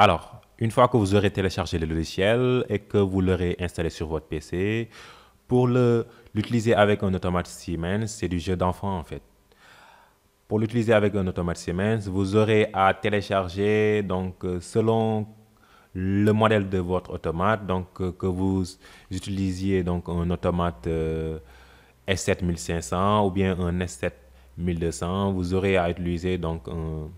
Alors, une fois que vous aurez téléchargé le logiciel et que vous l'aurez installé sur votre PC, pour l'utiliser avec un automate Siemens, c'est du jeu d'enfant en fait. Pour l'utiliser avec un automate Siemens, vous aurez à télécharger donc euh, selon le modèle de votre automate, donc euh, que vous utilisiez donc un automate euh, S7500 ou bien un S7200, vous aurez à utiliser donc un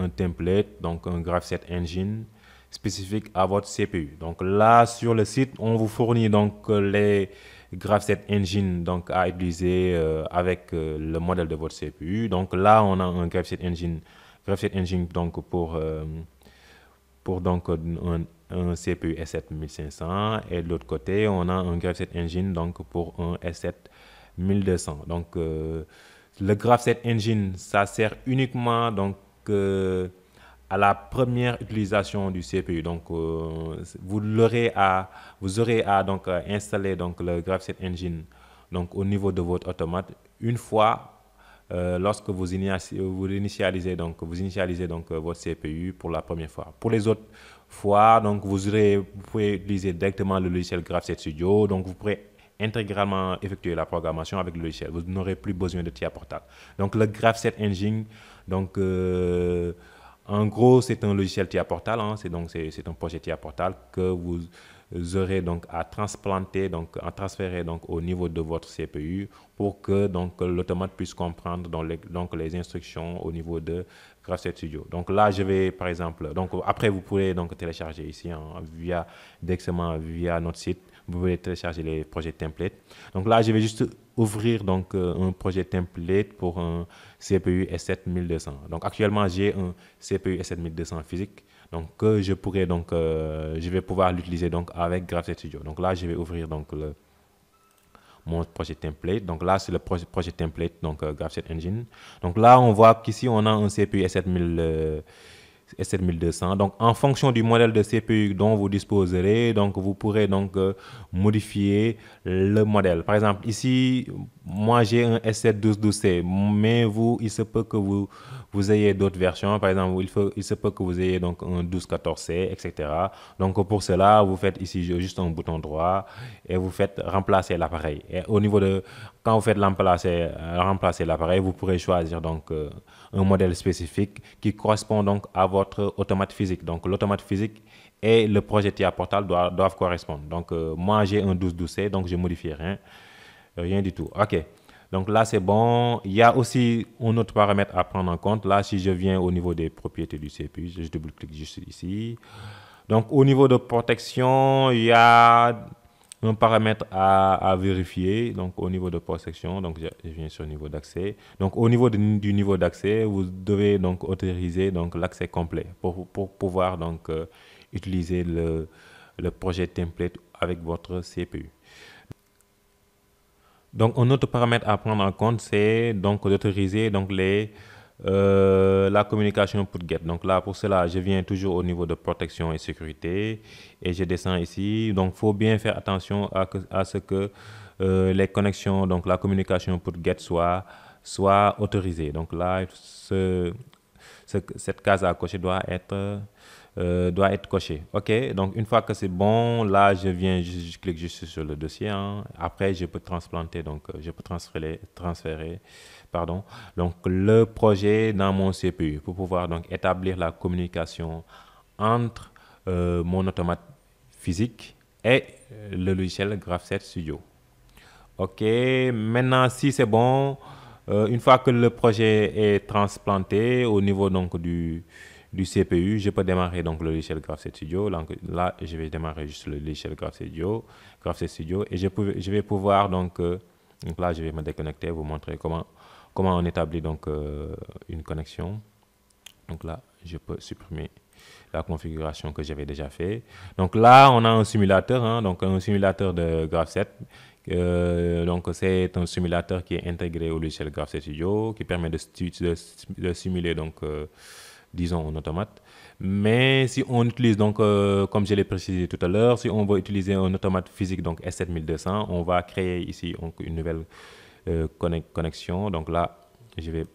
un template, donc un GraphSet Engine spécifique à votre CPU. Donc là, sur le site, on vous fournit donc euh, les GraphSet Engine donc, à utiliser euh, avec euh, le modèle de votre CPU. Donc là, on a un GraphSet Engine, GraphSet Engine donc, pour, pour donc, un, un CPU S7500 et de l'autre côté, on a un GraphSet Engine donc, pour un S7200. Donc le GraphSet Engine, ça sert uniquement donc, que à la première utilisation du CPU. Donc, euh, vous, aurez à, vous aurez à donc, euh, installer donc, le GraphSet Engine donc, au niveau de votre automate. Une fois, euh, lorsque vous, vous, initialisez, donc, vous initialisez donc, votre CPU pour la première fois. Pour les autres fois, donc, vous, aurez, vous pouvez utiliser directement le logiciel GraphSet Studio. Donc, vous pourrez intégralement effectuer la programmation avec le logiciel. Vous n'aurez plus besoin de TIA Portal. Donc le GraphSet Engine, donc euh, en gros, c'est un logiciel TIA Portal. Hein. c'est donc c'est un projet TIA Portal que vous aurez donc à transplanter, donc à transférer donc au niveau de votre CPU pour que donc l'automate puisse comprendre donc les, instructions au niveau de GraphSet Studio. Donc là, je vais par exemple, donc après vous pouvez donc télécharger ici hein, via directement via notre site vous pouvez télécharger les projets templates. Donc là, je vais juste ouvrir donc euh, un projet template pour un CPU S7200. Donc actuellement, j'ai un CPU S7200 physique. Donc que je pourrais donc euh, je vais pouvoir l'utiliser donc avec GraphSet Studio. Donc là, je vais ouvrir donc le mon projet template. Donc là, c'est le projet, projet template donc euh, GraphSet Engine. Donc là, on voit qu'ici on a un CPU S7000 et 7200. Donc, en fonction du modèle de CPU dont vous disposerez, donc vous pourrez donc euh, modifier le modèle. Par exemple, ici, moi j'ai un S7 1212C, mais vous, il se peut que vous, vous ayez d'autres versions. Par exemple, il, se peut que vous ayez donc un 1214C, etc. Donc pour cela, vous faites ici juste un bouton droit et vous faites remplacer l'appareil. Et au niveau de, quand vous faites remplacer, remplacer l'appareil, vous pourrez choisir donc euh, un modèle spécifique qui correspond donc à votre automate physique. Donc l'automate physique et le projet TIA Portal doivent, correspondre. Donc euh, moi j'ai un 1212C, donc je modifie rien rien du tout. OK. Donc là, c'est bon. Il y a aussi un autre paramètre à prendre en compte. Là, si je viens au niveau des propriétés du CPU, je double-clique juste ici. Donc au niveau de protection, il y a un paramètre à, vérifier. Donc au niveau de protection, donc je viens sur le niveau d'accès. Donc au niveau du niveau d'accès, vous devez donc autoriser donc l'accès complet pour, pour, pouvoir donc euh, utiliser le projet template avec votre CPU. Donc, un autre paramètre à prendre en compte, c'est donc d'autoriser donc les euh, la communication pour GET. Donc là, pour cela, je viens toujours au niveau de protection et sécurité et je descends ici. Donc, faut bien faire attention à, ce que euh, les connexions, donc la communication pour GET soit, soit autorisée. Donc là, ce, cette case à cocher doit être euh, doit être coché. OK, donc une fois que c'est bon, là, je viens, je, clique juste sur le dossier. Hein. Après, je peux transplanter, donc euh, je peux transférer, transférer pardon, donc, le projet dans mon CPU pour pouvoir donc, établir la communication entre euh, mon automate physique et le logiciel GraphSet Studio. OK, maintenant, si c'est bon, une fois que le projet est transplanté au niveau donc, du, du CPU, je peux démarrer donc le logiciel GraphSet Studio. Donc là, je vais démarrer juste le logiciel GraphSet Studio, Studio et je, je vais pouvoir donc, euh, donc, là, je vais me déconnecter, vous montrer comment, comment on établit donc euh, une connexion. Donc là, je peux supprimer la configuration que j'avais déjà fait. Donc là, on a un simulateur, hein, donc un simulateur de GraphSet. Euh, donc c'est un simulateur qui est intégré au logiciel GraphSet Studio qui permet de, simuler donc disons en automate. Mais si on utilise donc, euh, comme je l'ai précisé tout à l'heure, si on veut utiliser un automate physique, donc S7200, on va créer ici une nouvelle euh, connexion. Donc là, je vais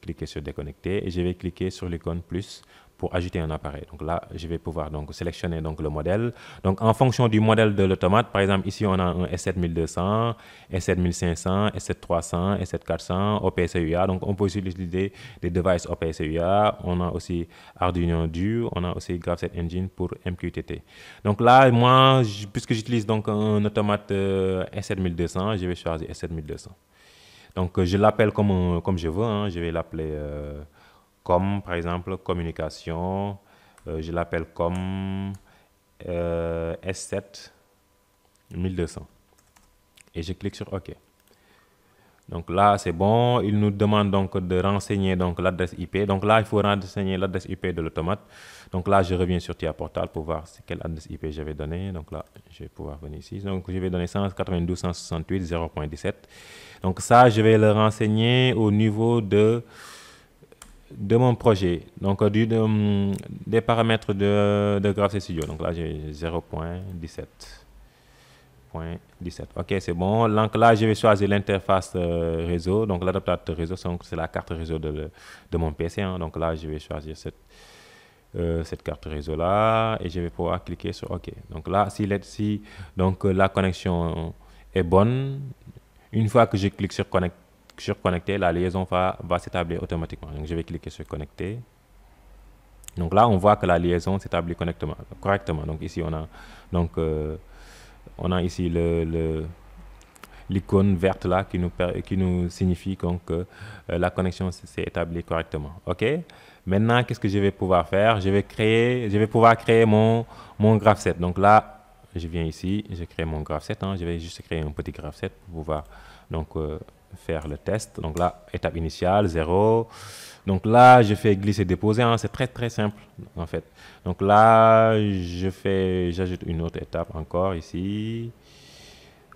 cliquer sur déconnecter et je vais cliquer sur l'icône plus pour ajouter un appareil. Donc là, je vais pouvoir donc sélectionner donc le modèle. Donc en fonction du modèle de l'automate, par exemple ici on a un S7200, S7500, S7300, S7400, UA. Donc on peut aussi utiliser des devices e UA. On a aussi Arduino Duo, on a aussi Graphset Engine pour MQTT. Donc là, moi, puisque j'utilise donc un automate euh, S7200, je vais choisir S7200. Donc euh, je l'appelle comme, comme je veux. Hein. Je vais l'appeler euh, comme par exemple communication, euh, je l'appelle comme euh, S7 1200. Et je clique sur OK. Donc là, c'est bon. Il nous demande donc de renseigner donc l'adresse IP. Donc là, il faut renseigner l'adresse IP de l'automate. Donc là, je reviens sur TIA Portal pour voir quelle adresse IP j'avais donnée. Donc là, je vais pouvoir venir ici. Donc je vais donner 0.17 Donc ça, je vais le renseigner au niveau de de mon projet, donc du, mm, des paramètres de, de Studio. Donc là, j'ai 0.17. Ok, c'est bon. Donc là, je vais choisir l'interface euh, réseau. Donc l'adaptateur réseau, c'est la carte réseau de, de mon PC. Hein. Donc là, je vais choisir cette, euh, cette carte réseau là et je vais pouvoir cliquer sur OK. Donc là, si, si donc, euh, la connexion est bonne, une fois que je clique sur connecter, sur connecter, la liaison va, va s'établir automatiquement. Donc, je vais cliquer sur connecter. Donc là, on voit que la liaison s'établit correctement. Donc ici, on a, donc, euh, on a ici le, l'icône verte là qui nous, qui nous signifie donc, que euh, la connexion s'est établie correctement. OK Maintenant, qu'est-ce que je vais pouvoir faire Je vais créer, je vais pouvoir créer mon, mon graph set. Donc là, je viens ici, je crée mon graph set. Hein, je vais juste créer un petit graph set pour pouvoir donc, euh, faire le test. Donc là, étape initiale, 0. Donc là, je fais glisser-déposer. Hein. C'est très, très simple, en fait. Donc là, je fais, j'ajoute une autre étape encore ici.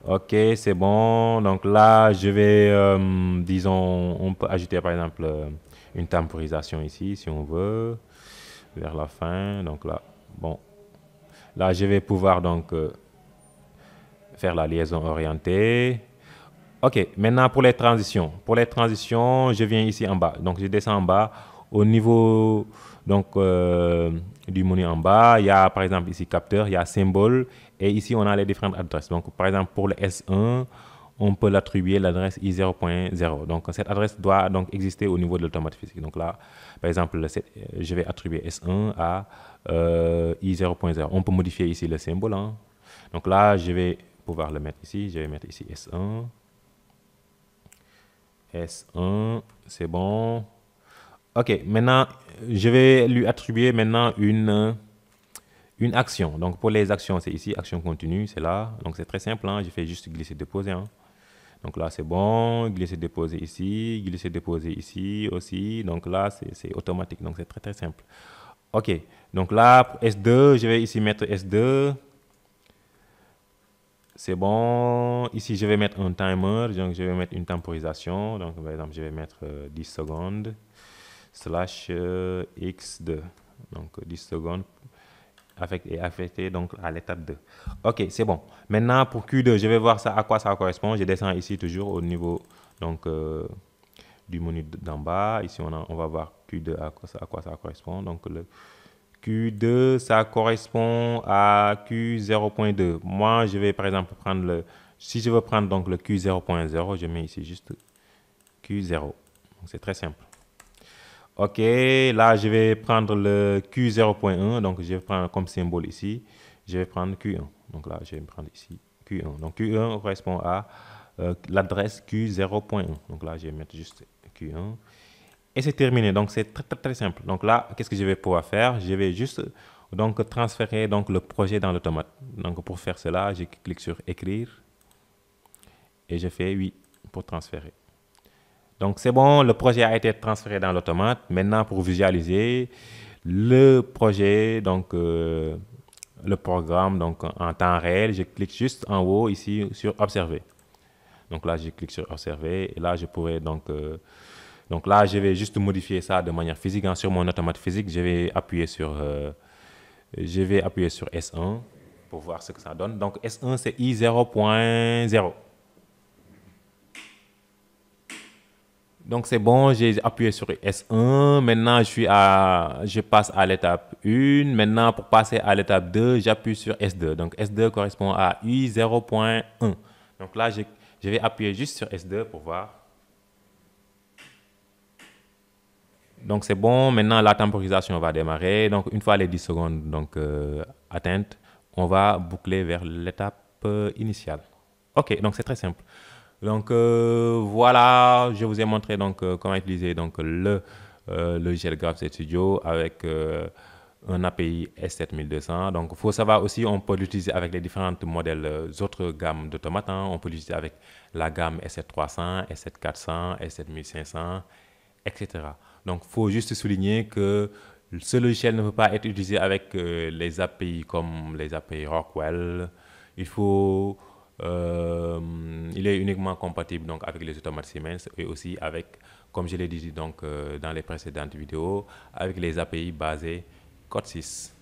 OK, c'est bon. Donc là, je vais, euh, disons, on peut ajouter par exemple euh, une temporisation ici, si on veut, vers la fin. Donc là, bon. Là, je vais pouvoir donc euh, faire la liaison orientée. Ok, maintenant pour les transitions. Pour les transitions, je viens ici en bas. Donc je descends en bas. Au niveau donc, euh, du menu en bas, il y a par exemple ici capteur, il y a symbole. Et ici, on a les différentes adresses. Donc par exemple pour le S1, on peut l'attribuer l'adresse i0.0. Donc cette adresse doit donc exister au niveau de l'automate physique. Donc là, par exemple, je vais attribuer S1 à euh, i0.0. On peut modifier ici le symbole. Hein. Donc là, je vais pouvoir le mettre ici. Je vais mettre ici S1. S1, c'est bon. Ok, maintenant, je vais lui attribuer maintenant une, une action. Donc, pour les actions, c'est ici, action continue, c'est là. Donc, c'est très simple, hein? je fais juste glisser, déposer. Hein. Donc là, c'est bon, glisser, déposer ici, glisser, déposer ici aussi. Donc là, c'est automatique, donc c'est très, très simple. Ok, donc là, S2, je vais ici mettre S2 c'est bon. Ici, je vais mettre un timer, donc je vais mettre une temporisation. Donc, par exemple, je vais mettre 10 euh, secondes slash euh, x2. Donc, 10 secondes et affecté donc à l'étape 2. OK, c'est bon. Maintenant, pour Q2, je vais voir ça, à quoi ça correspond. Je descends ici toujours au niveau donc, euh, du menu d'en bas. Ici, on, on va voir Q2 à quoi, ça, à quoi ça correspond. Donc, le, Q2, ça correspond à Q0.2. Moi, je vais par exemple prendre le... Si je veux prendre donc le Q0.0, je mets ici juste Q0. C'est très simple. OK, là, je vais prendre le Q0.1. Donc, je vais prendre comme symbole ici. Je vais prendre Q1. Donc là, je vais prendre ici Q1. Donc, Q1 correspond à euh, l'adresse Q0.1. Donc là, je vais mettre juste Q1 et c'est terminé. Donc c'est très, très, très simple. Donc là, qu'est-ce que je vais pouvoir faire Je vais juste donc transférer donc le projet dans l'automate. Donc pour faire cela, je clique sur écrire et je fais oui pour transférer. Donc c'est bon, le projet a été transféré dans l'automate. Maintenant pour visualiser le projet donc euh, le programme donc en temps réel, je clique juste en haut ici sur observer. Donc là, je clique sur observer et là je pourrais donc euh, donc là, je vais juste modifier ça de manière physique. Hein. sur mon automate physique, je vais appuyer sur, euh, je vais appuyer sur S1 pour voir ce que ça donne. Donc S1, c'est I0.0. Donc c'est bon, j'ai appuyé sur S1. Maintenant, je, suis à, je passe à l'étape 1. Maintenant, pour passer à l'étape 2, j'appuie sur S2. Donc S2 correspond à I0.1. Donc là, je vais appuyer juste sur S2 pour voir Donc c'est bon, maintenant la temporisation va démarrer. Donc une fois les 10 secondes donc, euh, atteintes, on va boucler vers l'étape euh, initiale. Ok, donc c'est très simple. Donc euh, voilà, je vous ai montré donc, comment utiliser le logiciel GraphStudio Studio avec un API S7200. Donc il faut savoir aussi, on peut l'utiliser avec les différentes modèles, autres gammes d'automates. Hein. On peut l'utiliser avec la gamme S7300, S7400, S7500, etc. Donc, il faut juste souligner que ce logiciel ne peut pas être utilisé avec euh, les API comme les API Rockwell. Il faut... Euh, il est uniquement compatible avec les automates Siemens et aussi avec, comme je l'ai dit donc, euh, dans les précédentes vidéos, avec les API basées Code 6.